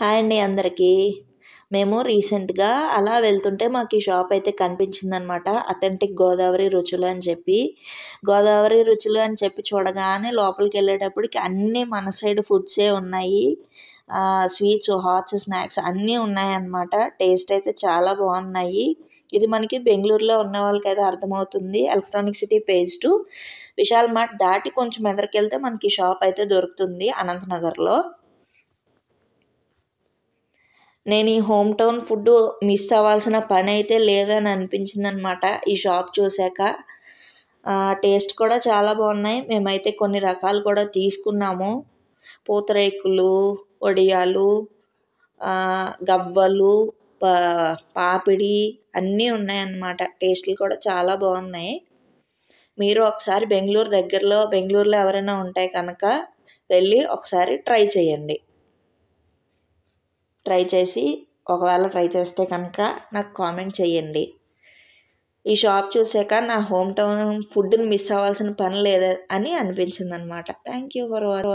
hi అండి అందరికీ మేము రీసెంట్గా అలా వెళ్తుంటే మాకు ఈ షాప్ అయితే కనిపించిందనమాట అథెంటిక్ గోదావరి రుచులు అని చెప్పి గోదావరి రుచులు అని చెప్పి చూడగానే లోపలికి వెళ్ళేటప్పటికి అన్నీ మన సైడ్ ఫుడ్సే ఉన్నాయి స్వీట్స్ హాట్స్ స్నాక్స్ అన్నీ ఉన్నాయన్నమాట టేస్ట్ అయితే చాలా బాగున్నాయి ఇది మనకి బెంగళూరులో ఉన్న వాళ్ళకైతే అర్థమవుతుంది electronic city phase two Vishal Mart దాటి కొంచెం ఎదరికెళ్తే మనకి షాప్ అయితే దొరుకుతుంది అనంతనగర్లో నేను ఈ హోమ్ టౌన్ ఫుడ్ మిస్ అవ్వాల్సిన పని అయితే లేదని అనిపించింది అనమాట ఈ షాప్ చూశాక టేస్ట్ కూడా చాలా బాగున్నాయి మేమైతే కొన్ని రకాలు కూడా తీసుకున్నాము పూతరేకులు వడియాలు గవ్వలు పాపిడి అన్నీ ఉన్నాయన్నమాట టేస్ట్లు కూడా చాలా బాగున్నాయి మీరు ఒకసారి బెంగళూరు దగ్గరలో బెంగళూరులో ఎవరైనా ఉంటే కనుక వెళ్ళి ఒకసారి ట్రై చేయండి ట్రై చేసి ఒకవేళ ట్రై చేస్తే కనుక నాకు కామెంట్ చేయండి ఈ షాప్ చూసాక నా హోమ్ టౌన్ ఫుడ్ని మిస్ అవ్వాల్సిన పని అని అనిపించింది అనమాట థ్యాంక్ యూ ఫర్